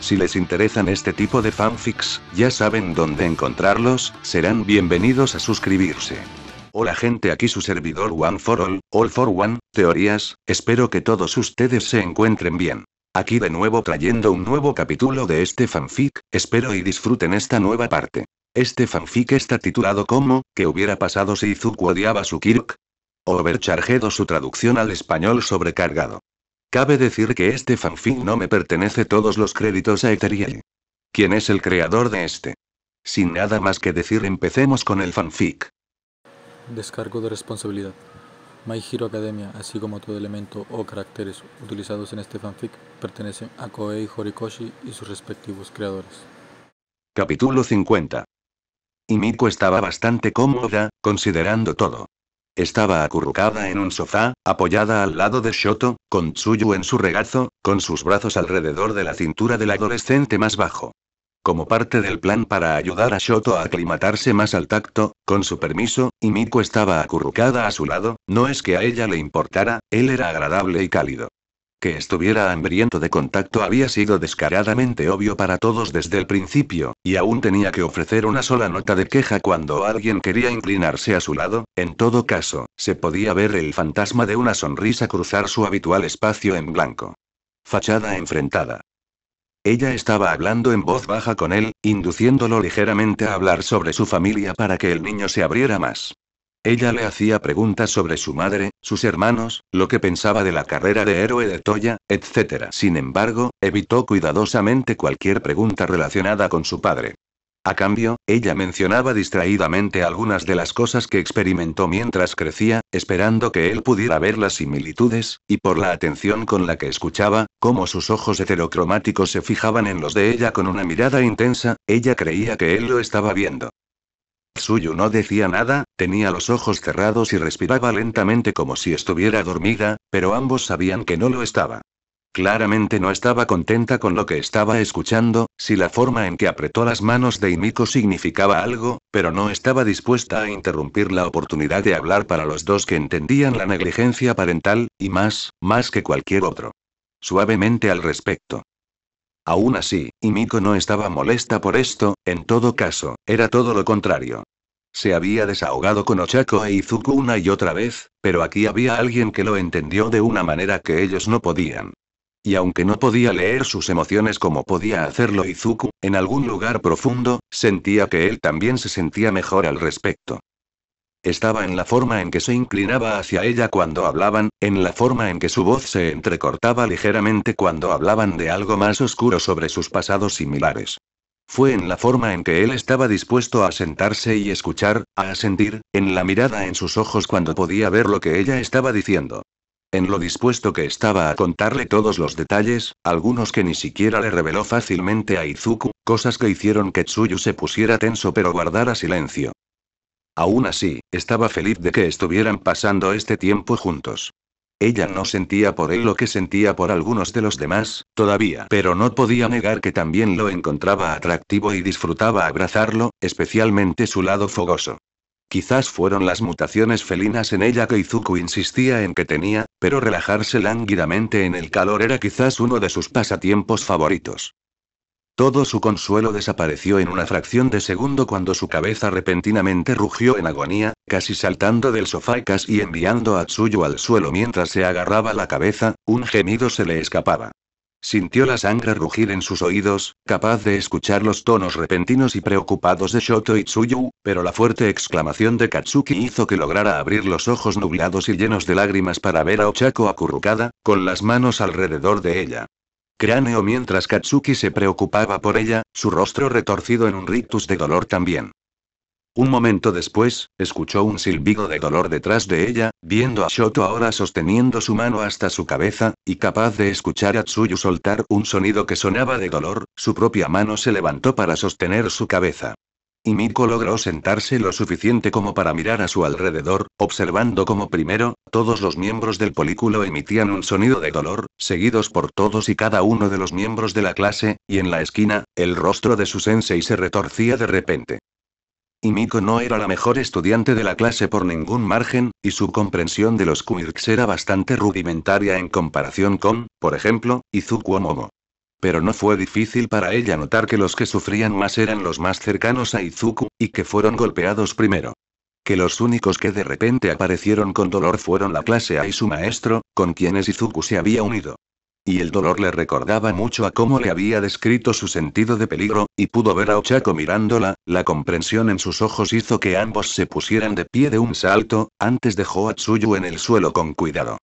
Si les interesan este tipo de fanfics, ya saben dónde encontrarlos, serán bienvenidos a suscribirse. Hola gente, aquí su servidor One for All, All for One, Teorías, espero que todos ustedes se encuentren bien. Aquí de nuevo trayendo un nuevo capítulo de este fanfic, espero y disfruten esta nueva parte. Este fanfic está titulado como, ¿qué hubiera pasado si Izuku odiaba su Kirk? Overchargedo su traducción al español sobrecargado. Cabe decir que este fanfic no me pertenece todos los créditos a Ethereum. ¿Quién es el creador de este? Sin nada más que decir, empecemos con el fanfic. Descargo de responsabilidad. My Hero Academia, así como todo elemento o caracteres utilizados en este fanfic, pertenecen a Koei Horikoshi y sus respectivos creadores. Capítulo 50. Y Miko estaba bastante cómoda, considerando todo. Estaba acurrucada en un sofá, apoyada al lado de Shoto, con Tsuyu en su regazo, con sus brazos alrededor de la cintura del adolescente más bajo. Como parte del plan para ayudar a Shoto a aclimatarse más al tacto, con su permiso, Miku estaba acurrucada a su lado, no es que a ella le importara, él era agradable y cálido. Que estuviera hambriento de contacto había sido descaradamente obvio para todos desde el principio, y aún tenía que ofrecer una sola nota de queja cuando alguien quería inclinarse a su lado, en todo caso, se podía ver el fantasma de una sonrisa cruzar su habitual espacio en blanco. Fachada enfrentada. Ella estaba hablando en voz baja con él, induciéndolo ligeramente a hablar sobre su familia para que el niño se abriera más. Ella le hacía preguntas sobre su madre, sus hermanos, lo que pensaba de la carrera de héroe de Toya, etc. Sin embargo, evitó cuidadosamente cualquier pregunta relacionada con su padre. A cambio, ella mencionaba distraídamente algunas de las cosas que experimentó mientras crecía, esperando que él pudiera ver las similitudes, y por la atención con la que escuchaba, cómo sus ojos heterocromáticos se fijaban en los de ella con una mirada intensa, ella creía que él lo estaba viendo. Suyu no decía nada, tenía los ojos cerrados y respiraba lentamente como si estuviera dormida, pero ambos sabían que no lo estaba. Claramente no estaba contenta con lo que estaba escuchando, si la forma en que apretó las manos de Imiko significaba algo, pero no estaba dispuesta a interrumpir la oportunidad de hablar para los dos que entendían la negligencia parental, y más, más que cualquier otro. Suavemente al respecto. Aún así, Imiko no estaba molesta por esto, en todo caso, era todo lo contrario. Se había desahogado con Ochako e Izuku una y otra vez, pero aquí había alguien que lo entendió de una manera que ellos no podían. Y aunque no podía leer sus emociones como podía hacerlo Izuku, en algún lugar profundo, sentía que él también se sentía mejor al respecto. Estaba en la forma en que se inclinaba hacia ella cuando hablaban, en la forma en que su voz se entrecortaba ligeramente cuando hablaban de algo más oscuro sobre sus pasados similares. Fue en la forma en que él estaba dispuesto a sentarse y escuchar, a sentir, en la mirada en sus ojos cuando podía ver lo que ella estaba diciendo. En lo dispuesto que estaba a contarle todos los detalles, algunos que ni siquiera le reveló fácilmente a Izuku, cosas que hicieron que Tsuyu se pusiera tenso pero guardara silencio. Aún así, estaba feliz de que estuvieran pasando este tiempo juntos. Ella no sentía por él lo que sentía por algunos de los demás, todavía, pero no podía negar que también lo encontraba atractivo y disfrutaba abrazarlo, especialmente su lado fogoso. Quizás fueron las mutaciones felinas en ella que Izuku insistía en que tenía, pero relajarse lánguidamente en el calor era quizás uno de sus pasatiempos favoritos. Todo su consuelo desapareció en una fracción de segundo cuando su cabeza repentinamente rugió en agonía, casi saltando del sofá y casi enviando a Tsuyu al suelo mientras se agarraba la cabeza, un gemido se le escapaba. Sintió la sangre rugir en sus oídos, capaz de escuchar los tonos repentinos y preocupados de Shoto y Tsuyu, pero la fuerte exclamación de Katsuki hizo que lograra abrir los ojos nublados y llenos de lágrimas para ver a Ochako acurrucada, con las manos alrededor de ella cráneo mientras Katsuki se preocupaba por ella, su rostro retorcido en un rictus de dolor también. Un momento después, escuchó un silbido de dolor detrás de ella, viendo a Shoto ahora sosteniendo su mano hasta su cabeza, y capaz de escuchar a Tsuyu soltar un sonido que sonaba de dolor, su propia mano se levantó para sostener su cabeza y Miko logró sentarse lo suficiente como para mirar a su alrededor, observando como primero, todos los miembros del polículo emitían un sonido de dolor, seguidos por todos y cada uno de los miembros de la clase, y en la esquina, el rostro de su sensei se retorcía de repente. Y Miko no era la mejor estudiante de la clase por ningún margen, y su comprensión de los quirks era bastante rudimentaria en comparación con, por ejemplo, Izuku Momo. Pero no fue difícil para ella notar que los que sufrían más eran los más cercanos a Izuku, y que fueron golpeados primero. Que los únicos que de repente aparecieron con dolor fueron la clase A y su maestro, con quienes Izuku se había unido. Y el dolor le recordaba mucho a cómo le había descrito su sentido de peligro, y pudo ver a Ochako mirándola, la comprensión en sus ojos hizo que ambos se pusieran de pie de un salto, antes dejó a Tsuyu en el suelo con cuidado.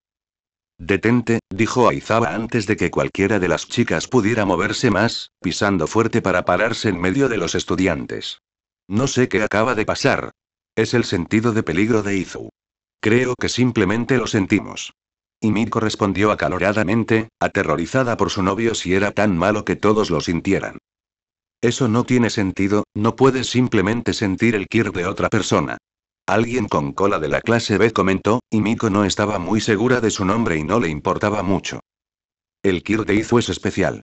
Detente, dijo Aizaba antes de que cualquiera de las chicas pudiera moverse más, pisando fuerte para pararse en medio de los estudiantes. No sé qué acaba de pasar. Es el sentido de peligro de Izu. Creo que simplemente lo sentimos. Y Miko respondió acaloradamente, aterrorizada por su novio si era tan malo que todos lo sintieran. Eso no tiene sentido, no puedes simplemente sentir el kir de otra persona. Alguien con cola de la clase B comentó, y Miko no estaba muy segura de su nombre y no le importaba mucho. El hizo es especial.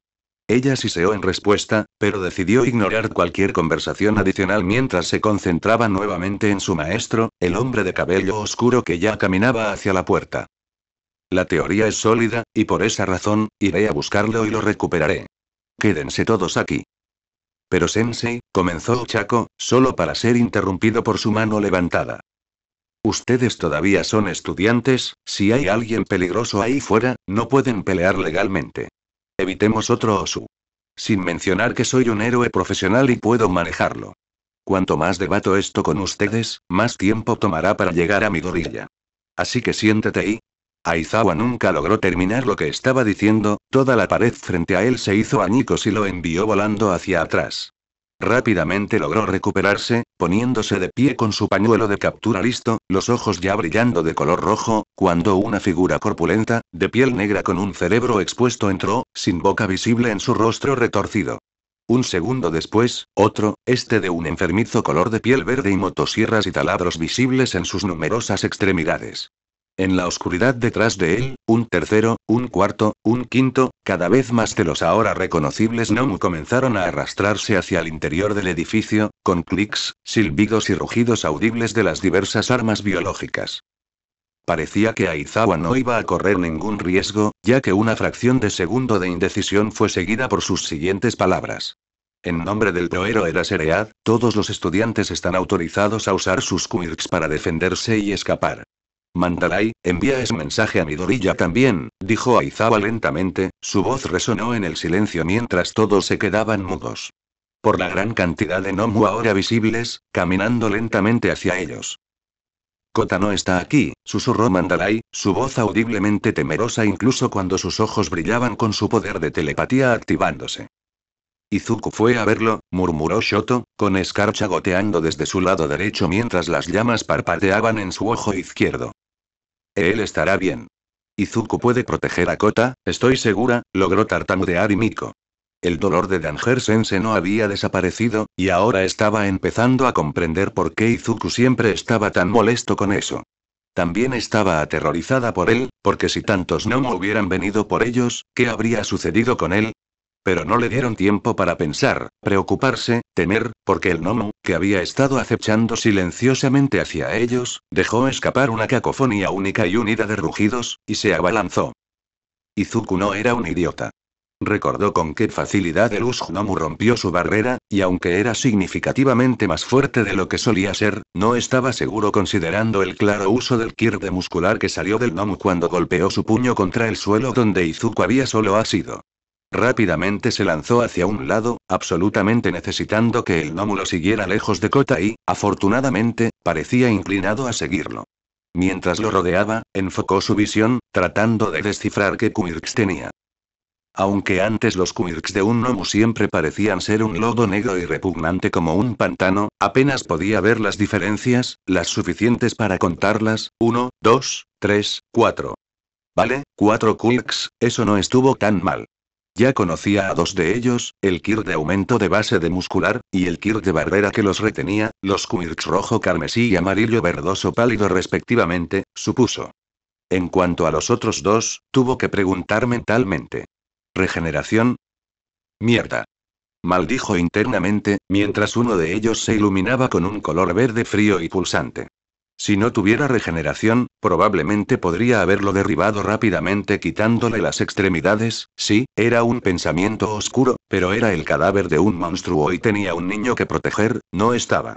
Ella siseó en respuesta, pero decidió ignorar cualquier conversación adicional mientras se concentraba nuevamente en su maestro, el hombre de cabello oscuro que ya caminaba hacia la puerta. La teoría es sólida, y por esa razón, iré a buscarlo y lo recuperaré. Quédense todos aquí. Pero Sensei, comenzó Chaco, solo para ser interrumpido por su mano levantada. Ustedes todavía son estudiantes, si hay alguien peligroso ahí fuera, no pueden pelear legalmente. Evitemos otro Osu. Sin mencionar que soy un héroe profesional y puedo manejarlo. Cuanto más debato esto con ustedes, más tiempo tomará para llegar a mi gorilla. Así que siéntate ahí. Aizawa nunca logró terminar lo que estaba diciendo, toda la pared frente a él se hizo añicos y lo envió volando hacia atrás. Rápidamente logró recuperarse, poniéndose de pie con su pañuelo de captura listo, los ojos ya brillando de color rojo, cuando una figura corpulenta, de piel negra con un cerebro expuesto entró, sin boca visible en su rostro retorcido. Un segundo después, otro, este de un enfermizo color de piel verde y motosierras y taladros visibles en sus numerosas extremidades. En la oscuridad detrás de él, un tercero, un cuarto, un quinto, cada vez más de los ahora reconocibles Nomu comenzaron a arrastrarse hacia el interior del edificio, con clics, silbidos y rugidos audibles de las diversas armas biológicas. Parecía que Aizawa no iba a correr ningún riesgo, ya que una fracción de segundo de indecisión fue seguida por sus siguientes palabras. En nombre del prohéroe era Seread, todos los estudiantes están autorizados a usar sus quirks para defenderse y escapar. Mandalay, envía ese mensaje a Midorilla también, dijo Aizawa lentamente, su voz resonó en el silencio mientras todos se quedaban mudos. Por la gran cantidad de Nomu ahora visibles, caminando lentamente hacia ellos. Kota no está aquí, susurró Mandalay, su voz audiblemente temerosa incluso cuando sus ojos brillaban con su poder de telepatía activándose. Izuku fue a verlo, murmuró Shoto, con escarcha goteando desde su lado derecho mientras las llamas parpadeaban en su ojo izquierdo. Él estará bien. Izuku puede proteger a Kota, estoy segura, logró tartamudear y Miko. El dolor de Danger Sense no había desaparecido, y ahora estaba empezando a comprender por qué Izuku siempre estaba tan molesto con eso. También estaba aterrorizada por él, porque si tantos no hubieran venido por ellos, ¿qué habría sucedido con él? pero no le dieron tiempo para pensar, preocuparse, temer, porque el Nomu, que había estado acechando silenciosamente hacia ellos, dejó escapar una cacofonía única y unida de rugidos, y se abalanzó. Izuku no era un idiota. Recordó con qué facilidad el Nomu rompió su barrera, y aunque era significativamente más fuerte de lo que solía ser, no estaba seguro considerando el claro uso del de muscular que salió del Nomu cuando golpeó su puño contra el suelo donde Izuku había solo asido. Rápidamente se lanzó hacia un lado, absolutamente necesitando que el nómulo siguiera lejos de Kota y, afortunadamente, parecía inclinado a seguirlo. Mientras lo rodeaba, enfocó su visión, tratando de descifrar qué quirks tenía. Aunque antes los quirks de un nómulo siempre parecían ser un lodo negro y repugnante como un pantano, apenas podía ver las diferencias, las suficientes para contarlas, 1, 2, 3, cuatro. Vale, cuatro quirks. eso no estuvo tan mal. Ya conocía a dos de ellos, el Kir de aumento de base de muscular, y el Kir de barbera que los retenía, los Quirks rojo carmesí y amarillo verdoso pálido respectivamente, supuso. En cuanto a los otros dos, tuvo que preguntar mentalmente. ¿Regeneración? Mierda. Maldijo internamente, mientras uno de ellos se iluminaba con un color verde frío y pulsante. Si no tuviera regeneración, probablemente podría haberlo derribado rápidamente quitándole las extremidades, sí, era un pensamiento oscuro, pero era el cadáver de un monstruo y tenía un niño que proteger, no estaba.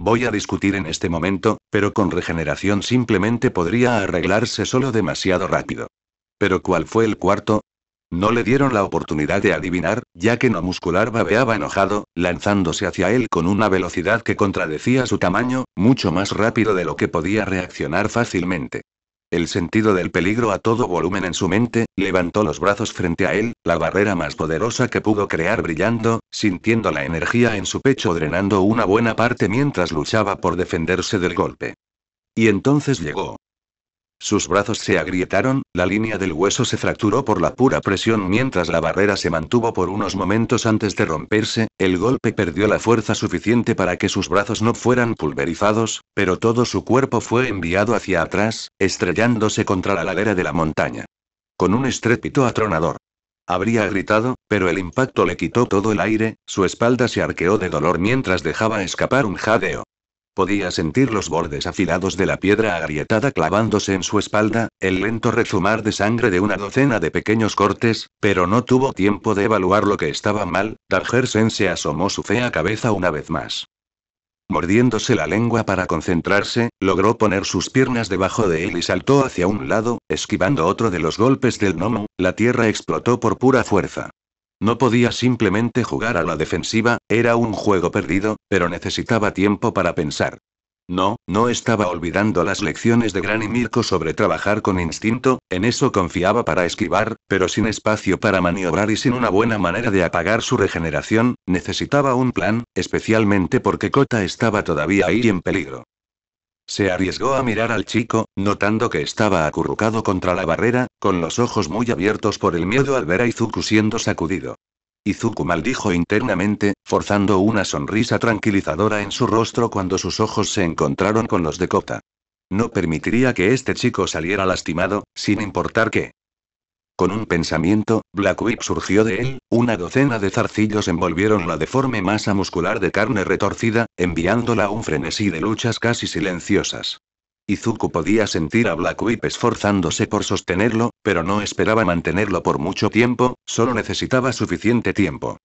Voy a discutir en este momento, pero con regeneración simplemente podría arreglarse solo demasiado rápido. Pero ¿cuál fue el cuarto? No le dieron la oportunidad de adivinar, ya que no muscular babeaba enojado, lanzándose hacia él con una velocidad que contradecía su tamaño, mucho más rápido de lo que podía reaccionar fácilmente. El sentido del peligro a todo volumen en su mente, levantó los brazos frente a él, la barrera más poderosa que pudo crear brillando, sintiendo la energía en su pecho drenando una buena parte mientras luchaba por defenderse del golpe. Y entonces llegó, sus brazos se agrietaron, la línea del hueso se fracturó por la pura presión mientras la barrera se mantuvo por unos momentos antes de romperse, el golpe perdió la fuerza suficiente para que sus brazos no fueran pulverizados, pero todo su cuerpo fue enviado hacia atrás, estrellándose contra la ladera de la montaña. Con un estrépito atronador. Habría gritado, pero el impacto le quitó todo el aire, su espalda se arqueó de dolor mientras dejaba escapar un jadeo. Podía sentir los bordes afilados de la piedra agrietada clavándose en su espalda, el lento rezumar de sangre de una docena de pequeños cortes, pero no tuvo tiempo de evaluar lo que estaba mal. Tarjersen se asomó su fea cabeza una vez más. Mordiéndose la lengua para concentrarse, logró poner sus piernas debajo de él y saltó hacia un lado, esquivando otro de los golpes del gnomo, la tierra explotó por pura fuerza. No podía simplemente jugar a la defensiva, era un juego perdido, pero necesitaba tiempo para pensar. No, no estaba olvidando las lecciones de Gran y Mirko sobre trabajar con instinto, en eso confiaba para esquivar, pero sin espacio para maniobrar y sin una buena manera de apagar su regeneración, necesitaba un plan, especialmente porque Kota estaba todavía ahí en peligro. Se arriesgó a mirar al chico, notando que estaba acurrucado contra la barrera, con los ojos muy abiertos por el miedo al ver a Izuku siendo sacudido. Izuku maldijo internamente, forzando una sonrisa tranquilizadora en su rostro cuando sus ojos se encontraron con los de Kota. No permitiría que este chico saliera lastimado, sin importar qué. Con un pensamiento, Black Whip surgió de él, una docena de zarcillos envolvieron la deforme masa muscular de carne retorcida, enviándola a un frenesí de luchas casi silenciosas. Izuku podía sentir a Black Whip esforzándose por sostenerlo, pero no esperaba mantenerlo por mucho tiempo, solo necesitaba suficiente tiempo.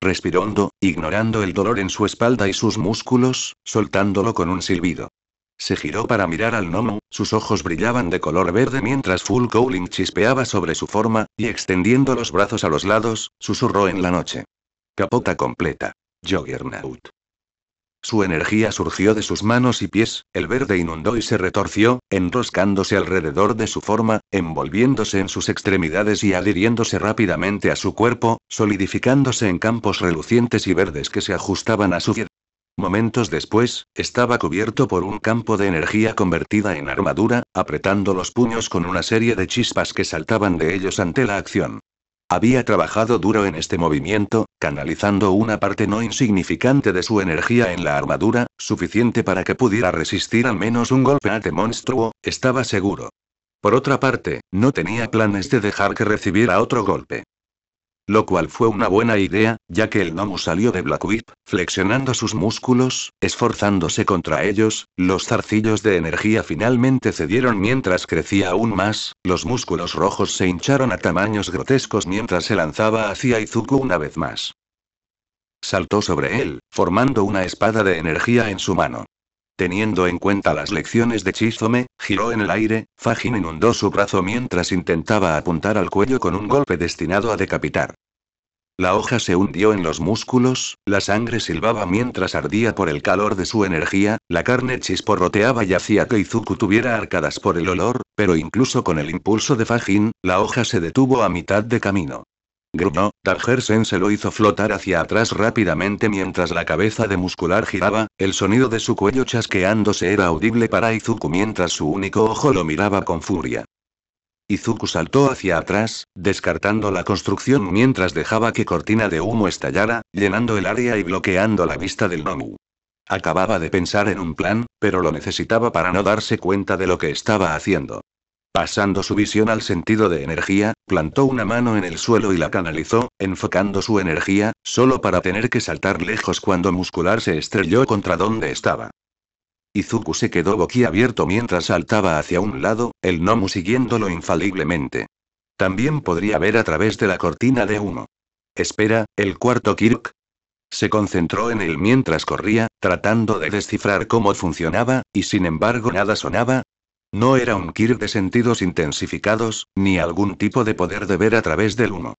Respirando, ignorando el dolor en su espalda y sus músculos, soltándolo con un silbido. Se giró para mirar al gnomo, sus ojos brillaban de color verde mientras Full Cowling chispeaba sobre su forma, y extendiendo los brazos a los lados, susurró en la noche. Capota completa. Joggernaut. Su energía surgió de sus manos y pies, el verde inundó y se retorció, enroscándose alrededor de su forma, envolviéndose en sus extremidades y adhiriéndose rápidamente a su cuerpo, solidificándose en campos relucientes y verdes que se ajustaban a su Momentos después, estaba cubierto por un campo de energía convertida en armadura, apretando los puños con una serie de chispas que saltaban de ellos ante la acción. Había trabajado duro en este movimiento, canalizando una parte no insignificante de su energía en la armadura, suficiente para que pudiera resistir al menos un golpe a monstruo, estaba seguro. Por otra parte, no tenía planes de dejar que recibiera otro golpe lo cual fue una buena idea, ya que el Nomu salió de Black Whip, flexionando sus músculos, esforzándose contra ellos, los zarcillos de energía finalmente cedieron mientras crecía aún más, los músculos rojos se hincharon a tamaños grotescos mientras se lanzaba hacia Izuku una vez más. Saltó sobre él, formando una espada de energía en su mano. Teniendo en cuenta las lecciones de Chizome, giró en el aire, Fajin inundó su brazo mientras intentaba apuntar al cuello con un golpe destinado a decapitar. La hoja se hundió en los músculos, la sangre silbaba mientras ardía por el calor de su energía, la carne chisporroteaba y hacía que Izuku tuviera arcadas por el olor, pero incluso con el impulso de Fajin, la hoja se detuvo a mitad de camino. Gruñó, Targersen se lo hizo flotar hacia atrás rápidamente mientras la cabeza de muscular giraba, el sonido de su cuello chasqueándose era audible para Izuku mientras su único ojo lo miraba con furia. Izuku saltó hacia atrás, descartando la construcción mientras dejaba que cortina de humo estallara, llenando el área y bloqueando la vista del Nomu. Acababa de pensar en un plan, pero lo necesitaba para no darse cuenta de lo que estaba haciendo. Pasando su visión al sentido de energía, plantó una mano en el suelo y la canalizó, enfocando su energía, solo para tener que saltar lejos cuando muscular se estrelló contra donde estaba. Izuku se quedó boquiabierto mientras saltaba hacia un lado, el Nomu siguiéndolo infaliblemente. También podría ver a través de la cortina de humo. Espera, el cuarto Kirk. Se concentró en él mientras corría, tratando de descifrar cómo funcionaba, y sin embargo nada sonaba, no era un Kir de sentidos intensificados, ni algún tipo de poder de ver a través del humo.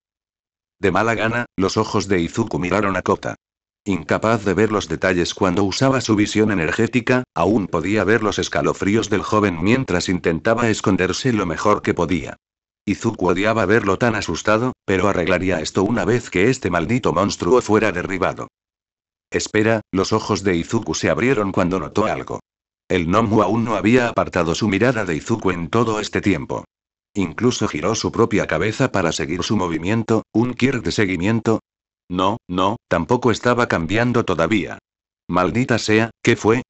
De mala gana, los ojos de Izuku miraron a Kota. Incapaz de ver los detalles cuando usaba su visión energética, aún podía ver los escalofríos del joven mientras intentaba esconderse lo mejor que podía. Izuku odiaba verlo tan asustado, pero arreglaría esto una vez que este maldito monstruo fuera derribado. Espera, los ojos de Izuku se abrieron cuando notó algo. El Nomu aún no había apartado su mirada de Izuku en todo este tiempo. Incluso giró su propia cabeza para seguir su movimiento, un kier de seguimiento. No, no, tampoco estaba cambiando todavía. Maldita sea, ¿qué fue?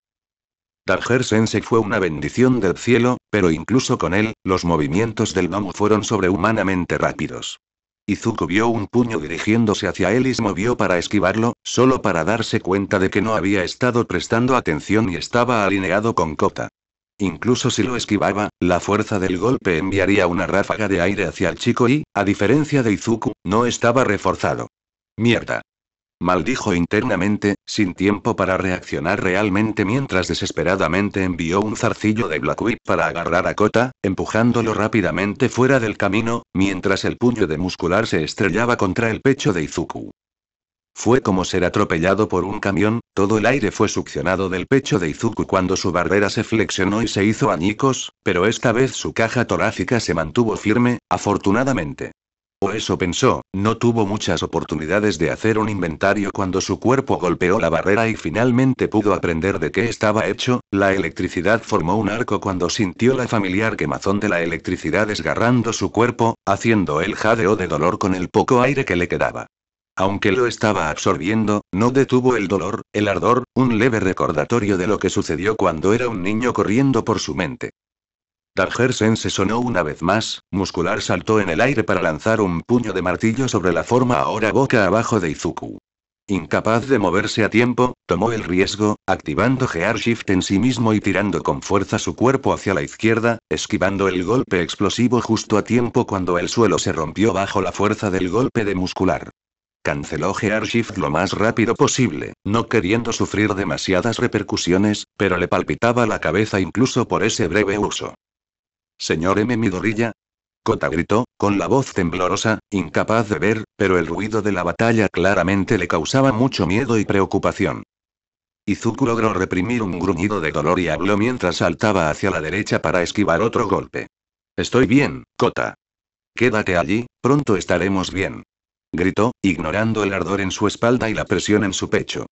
Darger Sensei fue una bendición del cielo, pero incluso con él, los movimientos del Nomu fueron sobrehumanamente rápidos. Izuku vio un puño dirigiéndose hacia él y se movió para esquivarlo, solo para darse cuenta de que no había estado prestando atención y estaba alineado con Kota. Incluso si lo esquivaba, la fuerza del golpe enviaría una ráfaga de aire hacia el chico y, a diferencia de Izuku, no estaba reforzado. Mierda maldijo internamente, sin tiempo para reaccionar realmente mientras desesperadamente envió un zarcillo de Black Whip para agarrar a Kota, empujándolo rápidamente fuera del camino, mientras el puño de muscular se estrellaba contra el pecho de Izuku. Fue como ser atropellado por un camión, todo el aire fue succionado del pecho de Izuku cuando su barbera se flexionó y se hizo añicos, pero esta vez su caja torácica se mantuvo firme, afortunadamente eso pensó, no tuvo muchas oportunidades de hacer un inventario cuando su cuerpo golpeó la barrera y finalmente pudo aprender de qué estaba hecho, la electricidad formó un arco cuando sintió la familiar quemazón de la electricidad desgarrando su cuerpo, haciendo el jadeo de dolor con el poco aire que le quedaba. Aunque lo estaba absorbiendo, no detuvo el dolor, el ardor, un leve recordatorio de lo que sucedió cuando era un niño corriendo por su mente. Dargersen se sonó una vez más, muscular saltó en el aire para lanzar un puño de martillo sobre la forma ahora boca abajo de Izuku. Incapaz de moverse a tiempo, tomó el riesgo, activando Gear Shift en sí mismo y tirando con fuerza su cuerpo hacia la izquierda, esquivando el golpe explosivo justo a tiempo cuando el suelo se rompió bajo la fuerza del golpe de muscular. Canceló Gear Shift lo más rápido posible, no queriendo sufrir demasiadas repercusiones, pero le palpitaba la cabeza incluso por ese breve uso. Señor M. Midorilla. Kota gritó, con la voz temblorosa, incapaz de ver, pero el ruido de la batalla claramente le causaba mucho miedo y preocupación. Izuku logró reprimir un gruñido de dolor y habló mientras saltaba hacia la derecha para esquivar otro golpe. Estoy bien, Kota. Quédate allí, pronto estaremos bien. Gritó, ignorando el ardor en su espalda y la presión en su pecho.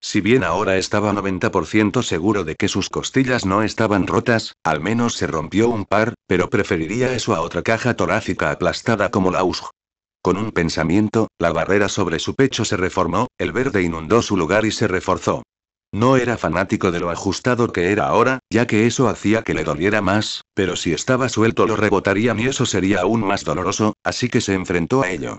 Si bien ahora estaba 90% seguro de que sus costillas no estaban rotas, al menos se rompió un par, pero preferiría eso a otra caja torácica aplastada como la USG. Con un pensamiento, la barrera sobre su pecho se reformó, el verde inundó su lugar y se reforzó. No era fanático de lo ajustado que era ahora, ya que eso hacía que le doliera más, pero si estaba suelto lo rebotarían y eso sería aún más doloroso, así que se enfrentó a ello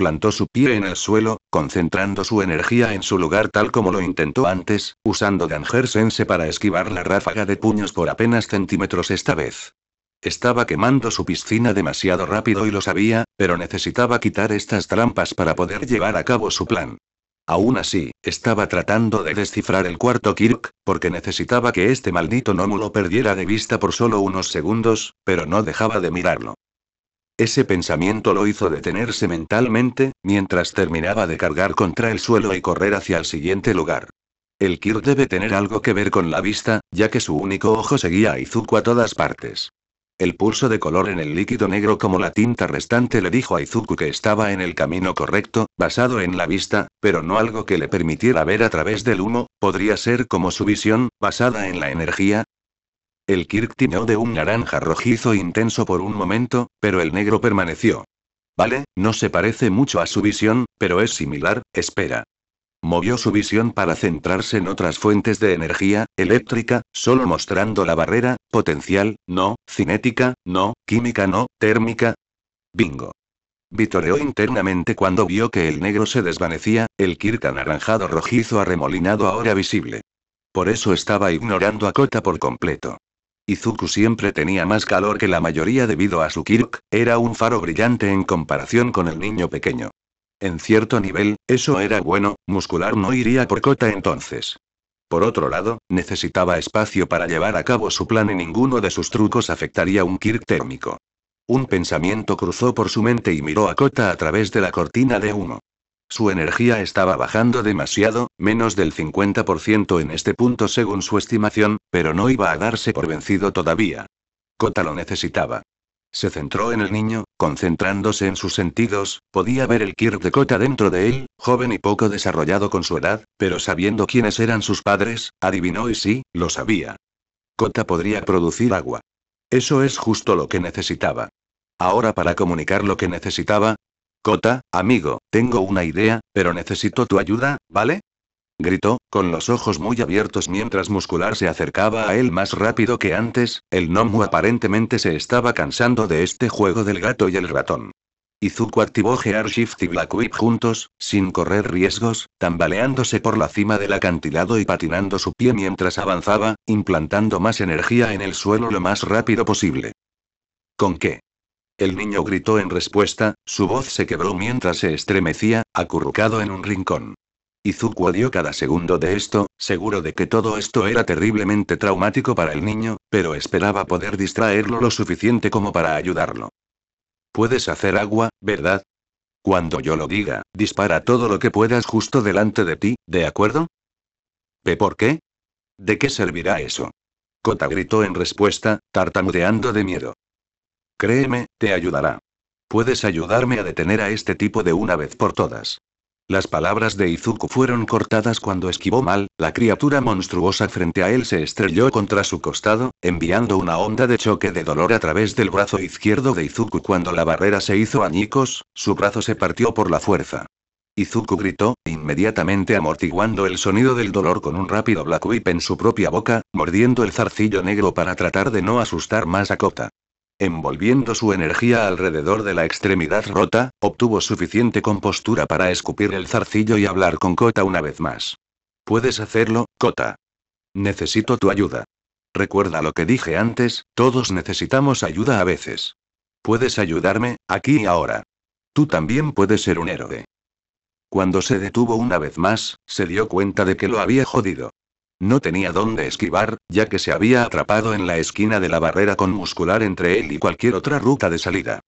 plantó su pie en el suelo, concentrando su energía en su lugar tal como lo intentó antes, usando Danger para esquivar la ráfaga de puños por apenas centímetros esta vez. Estaba quemando su piscina demasiado rápido y lo sabía, pero necesitaba quitar estas trampas para poder llevar a cabo su plan. Aún así, estaba tratando de descifrar el cuarto Kirk, porque necesitaba que este maldito nómulo perdiera de vista por solo unos segundos, pero no dejaba de mirarlo. Ese pensamiento lo hizo detenerse mentalmente, mientras terminaba de cargar contra el suelo y correr hacia el siguiente lugar. El Kir debe tener algo que ver con la vista, ya que su único ojo seguía a Izuku a todas partes. El pulso de color en el líquido negro como la tinta restante le dijo a Izuku que estaba en el camino correcto, basado en la vista, pero no algo que le permitiera ver a través del humo, podría ser como su visión, basada en la energía, el Kirk tiñó de un naranja rojizo intenso por un momento, pero el negro permaneció. Vale, no se parece mucho a su visión, pero es similar, espera. Movió su visión para centrarse en otras fuentes de energía, eléctrica, solo mostrando la barrera, potencial, no, cinética, no, química no, térmica. Bingo. Vitoreó internamente cuando vio que el negro se desvanecía, el Kirk anaranjado rojizo arremolinado ahora visible. Por eso estaba ignorando a Kota por completo. Izuku siempre tenía más calor que la mayoría debido a su Kirk, era un faro brillante en comparación con el niño pequeño. En cierto nivel, eso era bueno, muscular no iría por Kota entonces. Por otro lado, necesitaba espacio para llevar a cabo su plan y ninguno de sus trucos afectaría un Kirk térmico. Un pensamiento cruzó por su mente y miró a Kota a través de la cortina de humo. Su energía estaba bajando demasiado, menos del 50% en este punto según su estimación, pero no iba a darse por vencido todavía. Kota lo necesitaba. Se centró en el niño, concentrándose en sus sentidos, podía ver el Kirk de Kota dentro de él, joven y poco desarrollado con su edad, pero sabiendo quiénes eran sus padres, adivinó y sí, lo sabía. Kota podría producir agua. Eso es justo lo que necesitaba. Ahora para comunicar lo que necesitaba, Cota, amigo, tengo una idea, pero necesito tu ayuda, ¿vale? Gritó, con los ojos muy abiertos mientras Muscular se acercaba a él más rápido que antes, el Nomu aparentemente se estaba cansando de este juego del gato y el ratón. Izuku activó Gear Shift y Black Whip juntos, sin correr riesgos, tambaleándose por la cima del acantilado y patinando su pie mientras avanzaba, implantando más energía en el suelo lo más rápido posible. ¿Con qué? El niño gritó en respuesta, su voz se quebró mientras se estremecía, acurrucado en un rincón. Izuku odió cada segundo de esto, seguro de que todo esto era terriblemente traumático para el niño, pero esperaba poder distraerlo lo suficiente como para ayudarlo. Puedes hacer agua, ¿verdad? Cuando yo lo diga, dispara todo lo que puedas justo delante de ti, ¿de acuerdo? ¿Pe por qué? ¿De qué servirá eso? Kota gritó en respuesta, tartamudeando de miedo. Créeme, te ayudará. Puedes ayudarme a detener a este tipo de una vez por todas. Las palabras de Izuku fueron cortadas cuando esquivó mal, la criatura monstruosa frente a él se estrelló contra su costado, enviando una onda de choque de dolor a través del brazo izquierdo de Izuku cuando la barrera se hizo añicos, su brazo se partió por la fuerza. Izuku gritó, inmediatamente amortiguando el sonido del dolor con un rápido black whip en su propia boca, mordiendo el zarcillo negro para tratar de no asustar más a Kota. Envolviendo su energía alrededor de la extremidad rota, obtuvo suficiente compostura para escupir el zarcillo y hablar con Kota una vez más. Puedes hacerlo, Kota. Necesito tu ayuda. Recuerda lo que dije antes, todos necesitamos ayuda a veces. Puedes ayudarme, aquí y ahora. Tú también puedes ser un héroe. Cuando se detuvo una vez más, se dio cuenta de que lo había jodido. No tenía dónde esquivar, ya que se había atrapado en la esquina de la barrera con muscular entre él y cualquier otra ruta de salida.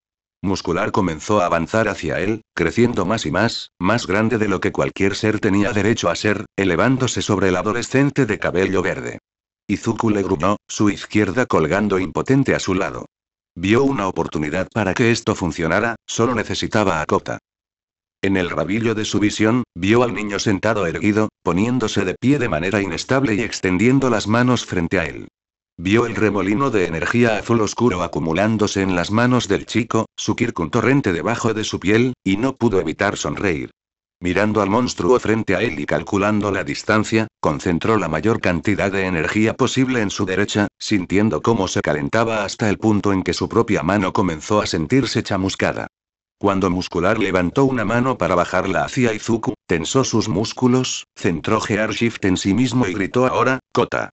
Muscular comenzó a avanzar hacia él, creciendo más y más, más grande de lo que cualquier ser tenía derecho a ser, elevándose sobre el adolescente de cabello verde. Izuku le gruñó, su izquierda colgando impotente a su lado. Vio una oportunidad para que esto funcionara, solo necesitaba a Kota. En el rabillo de su visión, vio al niño sentado erguido, poniéndose de pie de manera inestable y extendiendo las manos frente a él. Vio el remolino de energía azul oscuro acumulándose en las manos del chico, su con torrente debajo de su piel, y no pudo evitar sonreír. Mirando al monstruo frente a él y calculando la distancia, concentró la mayor cantidad de energía posible en su derecha, sintiendo cómo se calentaba hasta el punto en que su propia mano comenzó a sentirse chamuscada. Cuando Muscular levantó una mano para bajarla hacia Izuku, tensó sus músculos, centró Gear Shift en sí mismo y gritó ahora, Kota.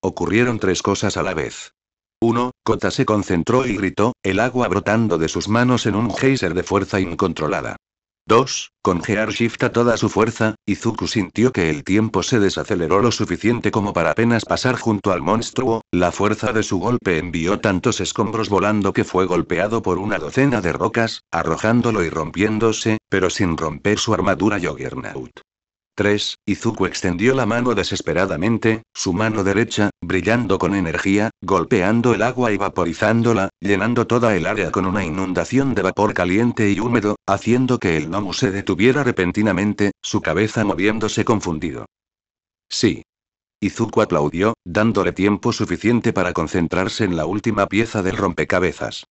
Ocurrieron tres cosas a la vez. Uno, Kota se concentró y gritó, el agua brotando de sus manos en un geyser de fuerza incontrolada. 2, con Gear Shift a toda su fuerza, Izuku sintió que el tiempo se desaceleró lo suficiente como para apenas pasar junto al monstruo, la fuerza de su golpe envió tantos escombros volando que fue golpeado por una docena de rocas, arrojándolo y rompiéndose, pero sin romper su armadura Joggernaut. 3, Izuku extendió la mano desesperadamente, su mano derecha, brillando con energía, golpeando el agua y vaporizándola, llenando toda el área con una inundación de vapor caliente y húmedo, haciendo que el Nomu se detuviera repentinamente, su cabeza moviéndose confundido. Sí. Izuku aplaudió, dándole tiempo suficiente para concentrarse en la última pieza del rompecabezas.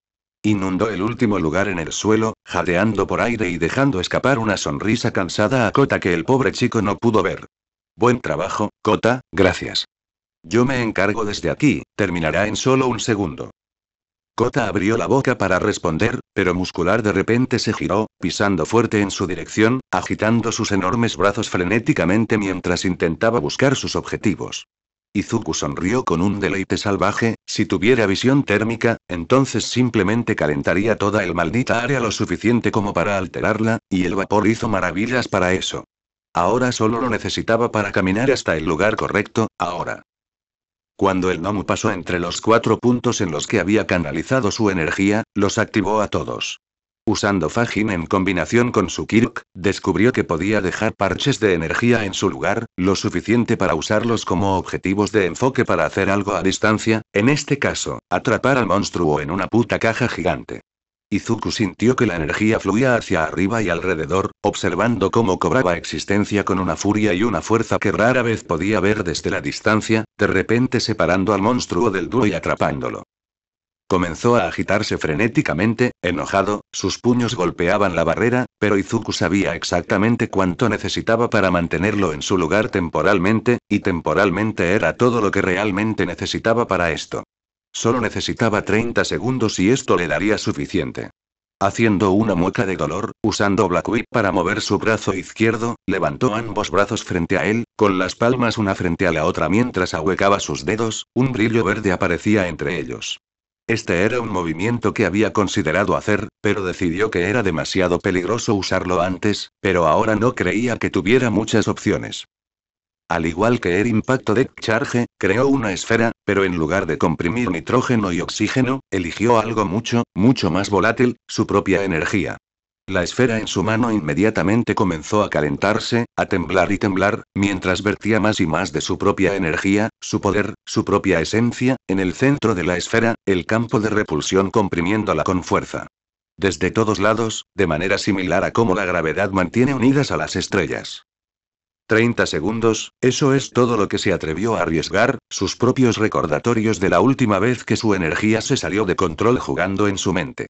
Inundó el último lugar en el suelo, jadeando por aire y dejando escapar una sonrisa cansada a Kota que el pobre chico no pudo ver. Buen trabajo, Kota, gracias. Yo me encargo desde aquí, terminará en solo un segundo. Kota abrió la boca para responder, pero Muscular de repente se giró, pisando fuerte en su dirección, agitando sus enormes brazos frenéticamente mientras intentaba buscar sus objetivos. Izuku sonrió con un deleite salvaje, si tuviera visión térmica, entonces simplemente calentaría toda el maldita área lo suficiente como para alterarla, y el vapor hizo maravillas para eso. Ahora solo lo necesitaba para caminar hasta el lugar correcto, ahora. Cuando el Nomu pasó entre los cuatro puntos en los que había canalizado su energía, los activó a todos. Usando Fajin en combinación con su Kirk, descubrió que podía dejar parches de energía en su lugar, lo suficiente para usarlos como objetivos de enfoque para hacer algo a distancia, en este caso, atrapar al monstruo en una puta caja gigante. Izuku sintió que la energía fluía hacia arriba y alrededor, observando cómo cobraba existencia con una furia y una fuerza que rara vez podía ver desde la distancia, de repente separando al monstruo del dúo y atrapándolo. Comenzó a agitarse frenéticamente, enojado, sus puños golpeaban la barrera, pero Izuku sabía exactamente cuánto necesitaba para mantenerlo en su lugar temporalmente, y temporalmente era todo lo que realmente necesitaba para esto. Solo necesitaba 30 segundos y esto le daría suficiente. Haciendo una mueca de dolor, usando Black Whip para mover su brazo izquierdo, levantó ambos brazos frente a él, con las palmas una frente a la otra mientras ahuecaba sus dedos, un brillo verde aparecía entre ellos. Este era un movimiento que había considerado hacer, pero decidió que era demasiado peligroso usarlo antes, pero ahora no creía que tuviera muchas opciones. Al igual que el impacto de Charge, creó una esfera, pero en lugar de comprimir nitrógeno y oxígeno, eligió algo mucho, mucho más volátil, su propia energía. La esfera en su mano inmediatamente comenzó a calentarse, a temblar y temblar, mientras vertía más y más de su propia energía, su poder, su propia esencia, en el centro de la esfera, el campo de repulsión comprimiéndola con fuerza. Desde todos lados, de manera similar a cómo la gravedad mantiene unidas a las estrellas. 30 segundos, eso es todo lo que se atrevió a arriesgar, sus propios recordatorios de la última vez que su energía se salió de control jugando en su mente.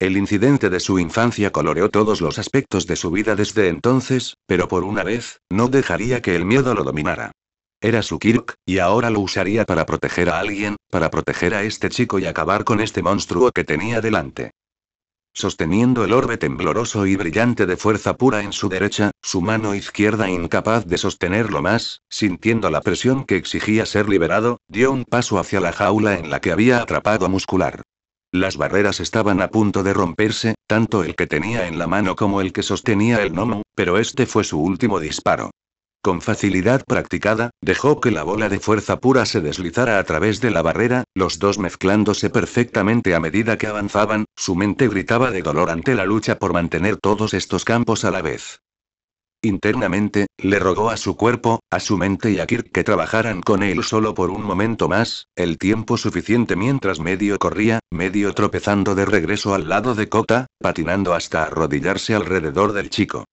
El incidente de su infancia coloreó todos los aspectos de su vida desde entonces, pero por una vez, no dejaría que el miedo lo dominara. Era su Kirk, y ahora lo usaría para proteger a alguien, para proteger a este chico y acabar con este monstruo que tenía delante. Sosteniendo el orbe tembloroso y brillante de fuerza pura en su derecha, su mano izquierda incapaz de sostenerlo más, sintiendo la presión que exigía ser liberado, dio un paso hacia la jaula en la que había atrapado a Muscular. Las barreras estaban a punto de romperse, tanto el que tenía en la mano como el que sostenía el gnomo, pero este fue su último disparo. Con facilidad practicada, dejó que la bola de fuerza pura se deslizara a través de la barrera, los dos mezclándose perfectamente a medida que avanzaban, su mente gritaba de dolor ante la lucha por mantener todos estos campos a la vez. Internamente, le rogó a su cuerpo, a su mente y a Kirk que trabajaran con él solo por un momento más, el tiempo suficiente mientras medio corría, medio tropezando de regreso al lado de Kota, patinando hasta arrodillarse alrededor del chico.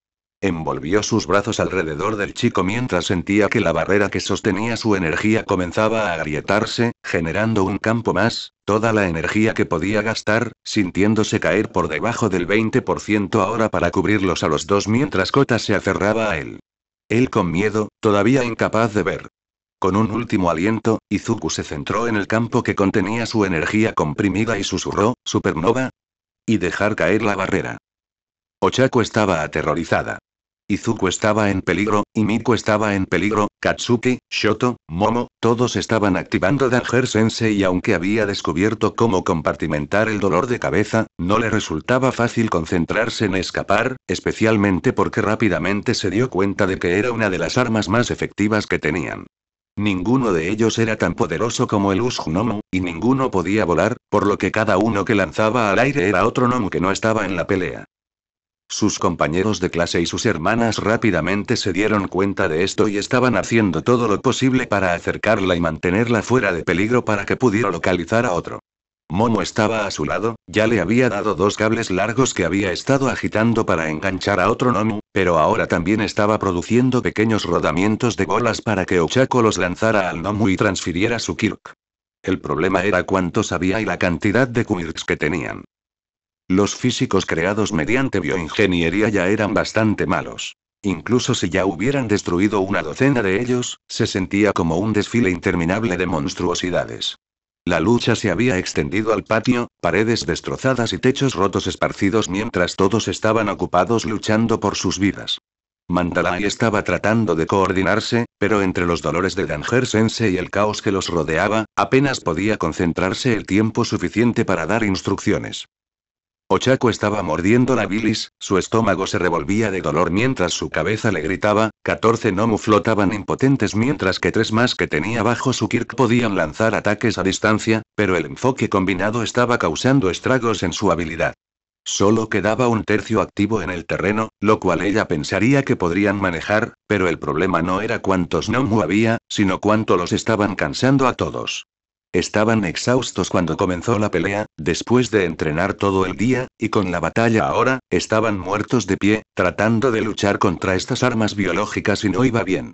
Envolvió sus brazos alrededor del chico mientras sentía que la barrera que sostenía su energía comenzaba a agrietarse, generando un campo más, toda la energía que podía gastar, sintiéndose caer por debajo del 20% ahora para cubrirlos a los dos mientras Kota se aferraba a él. Él con miedo, todavía incapaz de ver. Con un último aliento, Izuku se centró en el campo que contenía su energía comprimida y susurró, Supernova. Y dejar caer la barrera. Ochako estaba aterrorizada. Izuku estaba en peligro, y Miku estaba en peligro, Katsuki, Shoto, Momo, todos estaban activando Danger Sense y aunque había descubierto cómo compartimentar el dolor de cabeza, no le resultaba fácil concentrarse en escapar, especialmente porque rápidamente se dio cuenta de que era una de las armas más efectivas que tenían. Ninguno de ellos era tan poderoso como el Ushunomu, y ninguno podía volar, por lo que cada uno que lanzaba al aire era otro Nomu que no estaba en la pelea. Sus compañeros de clase y sus hermanas rápidamente se dieron cuenta de esto y estaban haciendo todo lo posible para acercarla y mantenerla fuera de peligro para que pudiera localizar a otro. Momo estaba a su lado, ya le había dado dos cables largos que había estado agitando para enganchar a otro Nomu, pero ahora también estaba produciendo pequeños rodamientos de bolas para que Ochako los lanzara al Nomu y transfiriera su Kirk. El problema era cuántos había y la cantidad de Quirks que tenían. Los físicos creados mediante bioingeniería ya eran bastante malos. Incluso si ya hubieran destruido una docena de ellos, se sentía como un desfile interminable de monstruosidades. La lucha se había extendido al patio, paredes destrozadas y techos rotos esparcidos mientras todos estaban ocupados luchando por sus vidas. Mandalay estaba tratando de coordinarse, pero entre los dolores de Dangersense y el caos que los rodeaba, apenas podía concentrarse el tiempo suficiente para dar instrucciones. Ochako estaba mordiendo la bilis, su estómago se revolvía de dolor mientras su cabeza le gritaba, 14 Nomu flotaban impotentes mientras que tres más que tenía bajo su Kirk podían lanzar ataques a distancia, pero el enfoque combinado estaba causando estragos en su habilidad. Solo quedaba un tercio activo en el terreno, lo cual ella pensaría que podrían manejar, pero el problema no era cuántos Nomu había, sino cuánto los estaban cansando a todos. Estaban exhaustos cuando comenzó la pelea, después de entrenar todo el día, y con la batalla ahora, estaban muertos de pie, tratando de luchar contra estas armas biológicas y no iba bien.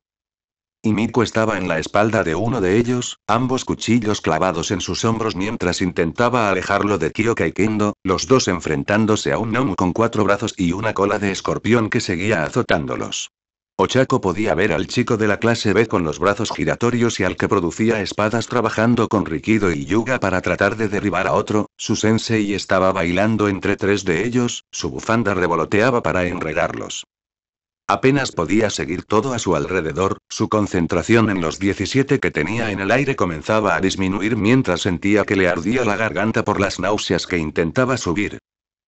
Y Miko estaba en la espalda de uno de ellos, ambos cuchillos clavados en sus hombros mientras intentaba alejarlo de Kyoka y Kendo, los dos enfrentándose a un gnomo con cuatro brazos y una cola de escorpión que seguía azotándolos. Ochako podía ver al chico de la clase B con los brazos giratorios y al que producía espadas trabajando con Rikido y Yuga para tratar de derribar a otro, su sensei estaba bailando entre tres de ellos, su bufanda revoloteaba para enredarlos. Apenas podía seguir todo a su alrededor, su concentración en los 17 que tenía en el aire comenzaba a disminuir mientras sentía que le ardía la garganta por las náuseas que intentaba subir.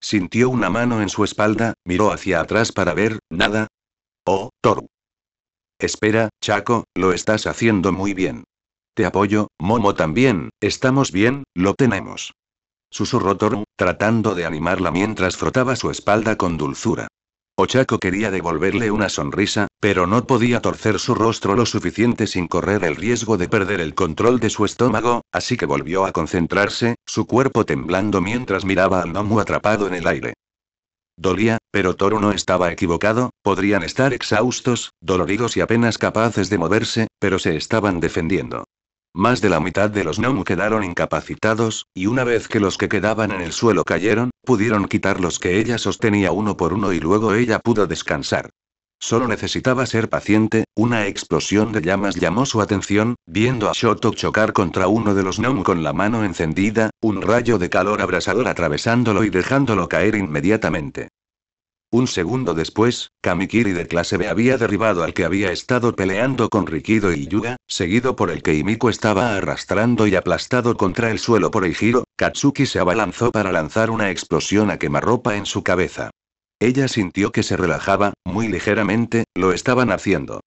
Sintió una mano en su espalda, miró hacia atrás para ver, nada, Oh, Toru. Espera, Chaco, lo estás haciendo muy bien. Te apoyo, Momo también, estamos bien, lo tenemos. Susurró Toru, tratando de animarla mientras frotaba su espalda con dulzura. Chaco quería devolverle una sonrisa, pero no podía torcer su rostro lo suficiente sin correr el riesgo de perder el control de su estómago, así que volvió a concentrarse, su cuerpo temblando mientras miraba al Nomu atrapado en el aire. Dolía, pero Toru no estaba equivocado, podrían estar exhaustos, doloridos y apenas capaces de moverse, pero se estaban defendiendo. Más de la mitad de los Nomu quedaron incapacitados, y una vez que los que quedaban en el suelo cayeron, pudieron quitar los que ella sostenía uno por uno y luego ella pudo descansar. Solo necesitaba ser paciente, una explosión de llamas llamó su atención, viendo a Shoto chocar contra uno de los Nomu con la mano encendida, un rayo de calor abrasador atravesándolo y dejándolo caer inmediatamente. Un segundo después, Kamikiri de clase B había derribado al que había estado peleando con Rikido y Yuga, seguido por el que Imiko estaba arrastrando y aplastado contra el suelo por el giro, Katsuki se abalanzó para lanzar una explosión a quemarropa en su cabeza. Ella sintió que se relajaba, muy ligeramente, lo estaban haciendo.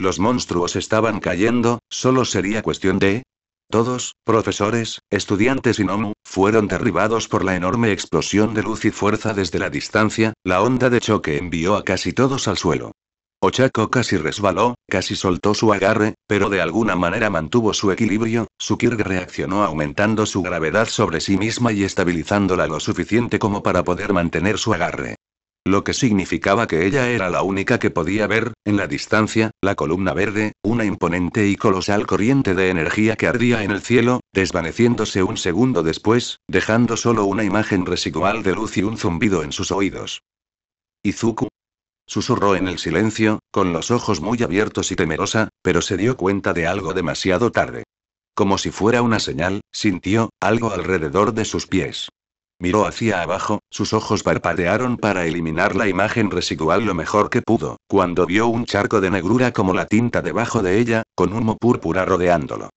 Los monstruos estaban cayendo, solo sería cuestión de, todos, profesores, estudiantes y Nomu, fueron derribados por la enorme explosión de luz y fuerza desde la distancia, la onda de choque envió a casi todos al suelo. Ochako casi resbaló, casi soltó su agarre, pero de alguna manera mantuvo su equilibrio, su kirg reaccionó aumentando su gravedad sobre sí misma y estabilizándola lo suficiente como para poder mantener su agarre lo que significaba que ella era la única que podía ver, en la distancia, la columna verde, una imponente y colosal corriente de energía que ardía en el cielo, desvaneciéndose un segundo después, dejando solo una imagen residual de luz y un zumbido en sus oídos. Izuku. Susurró en el silencio, con los ojos muy abiertos y temerosa, pero se dio cuenta de algo demasiado tarde. Como si fuera una señal, sintió algo alrededor de sus pies. Miró hacia abajo, sus ojos parpadearon para eliminar la imagen residual lo mejor que pudo, cuando vio un charco de negrura como la tinta debajo de ella, con humo púrpura rodeándolo.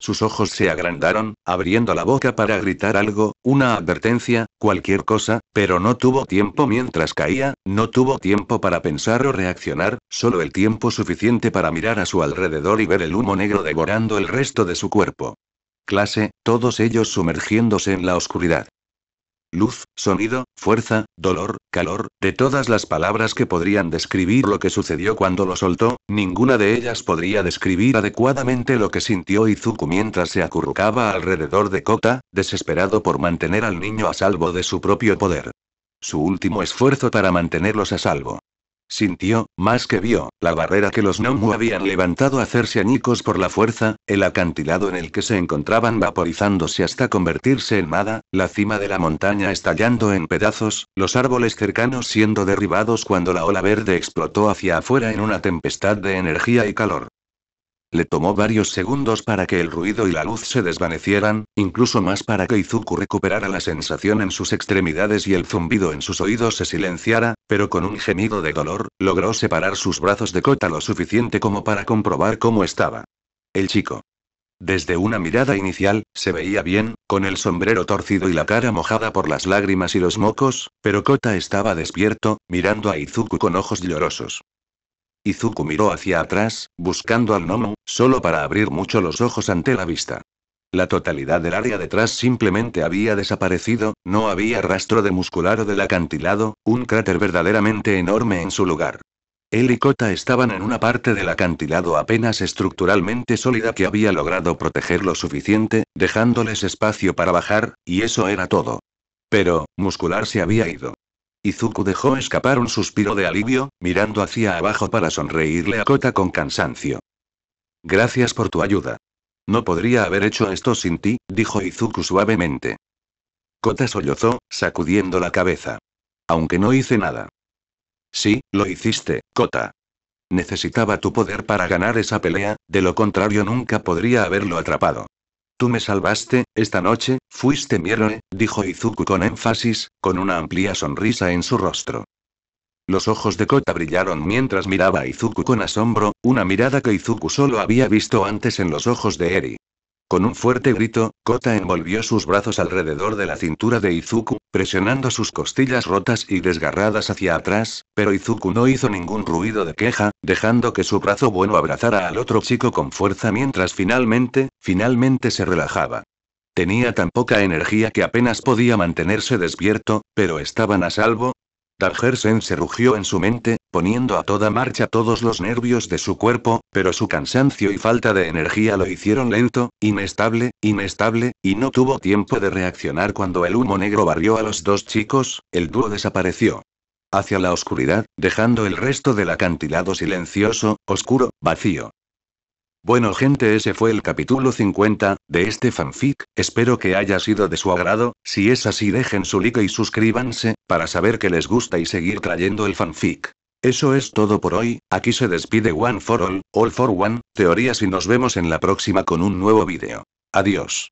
Sus ojos se agrandaron, abriendo la boca para gritar algo, una advertencia, cualquier cosa, pero no tuvo tiempo mientras caía, no tuvo tiempo para pensar o reaccionar, solo el tiempo suficiente para mirar a su alrededor y ver el humo negro devorando el resto de su cuerpo. Clase, todos ellos sumergiéndose en la oscuridad luz, sonido, fuerza, dolor, calor, de todas las palabras que podrían describir lo que sucedió cuando lo soltó, ninguna de ellas podría describir adecuadamente lo que sintió Izuku mientras se acurrucaba alrededor de Kota, desesperado por mantener al niño a salvo de su propio poder. Su último esfuerzo para mantenerlos a salvo. Sintió, más que vio, la barrera que los Nomu habían levantado hacerse añicos por la fuerza, el acantilado en el que se encontraban vaporizándose hasta convertirse en nada, la cima de la montaña estallando en pedazos, los árboles cercanos siendo derribados cuando la ola verde explotó hacia afuera en una tempestad de energía y calor. Le tomó varios segundos para que el ruido y la luz se desvanecieran, incluso más para que Izuku recuperara la sensación en sus extremidades y el zumbido en sus oídos se silenciara, pero con un gemido de dolor, logró separar sus brazos de Kota lo suficiente como para comprobar cómo estaba. El chico. Desde una mirada inicial, se veía bien, con el sombrero torcido y la cara mojada por las lágrimas y los mocos, pero Kota estaba despierto, mirando a Izuku con ojos llorosos. Izuku miró hacia atrás, buscando al gnomo, solo para abrir mucho los ojos ante la vista. La totalidad del área detrás simplemente había desaparecido, no había rastro de muscular o del acantilado, un cráter verdaderamente enorme en su lugar. Él y Kota estaban en una parte del acantilado apenas estructuralmente sólida que había logrado proteger lo suficiente, dejándoles espacio para bajar, y eso era todo. Pero, muscular se había ido. Izuku dejó escapar un suspiro de alivio, mirando hacia abajo para sonreírle a Kota con cansancio. Gracias por tu ayuda. No podría haber hecho esto sin ti, dijo Izuku suavemente. Kota sollozó, sacudiendo la cabeza. Aunque no hice nada. Sí, lo hiciste, Kota. Necesitaba tu poder para ganar esa pelea, de lo contrario nunca podría haberlo atrapado. Tú me salvaste, esta noche, fuiste mi héroe, dijo Izuku con énfasis, con una amplia sonrisa en su rostro. Los ojos de Kota brillaron mientras miraba a Izuku con asombro, una mirada que Izuku solo había visto antes en los ojos de Eri. Con un fuerte grito, Kota envolvió sus brazos alrededor de la cintura de Izuku, presionando sus costillas rotas y desgarradas hacia atrás, pero Izuku no hizo ningún ruido de queja, dejando que su brazo bueno abrazara al otro chico con fuerza mientras finalmente, finalmente se relajaba. Tenía tan poca energía que apenas podía mantenerse despierto, pero estaban a salvo, Dalgersen se rugió en su mente, poniendo a toda marcha todos los nervios de su cuerpo, pero su cansancio y falta de energía lo hicieron lento, inestable, inestable, y no tuvo tiempo de reaccionar cuando el humo negro barrió a los dos chicos, el dúo desapareció. Hacia la oscuridad, dejando el resto del acantilado silencioso, oscuro, vacío. Bueno gente ese fue el capítulo 50, de este fanfic, espero que haya sido de su agrado, si es así dejen su like y suscríbanse, para saber que les gusta y seguir trayendo el fanfic. Eso es todo por hoy, aquí se despide One for All, All for One, teorías y nos vemos en la próxima con un nuevo vídeo. Adiós.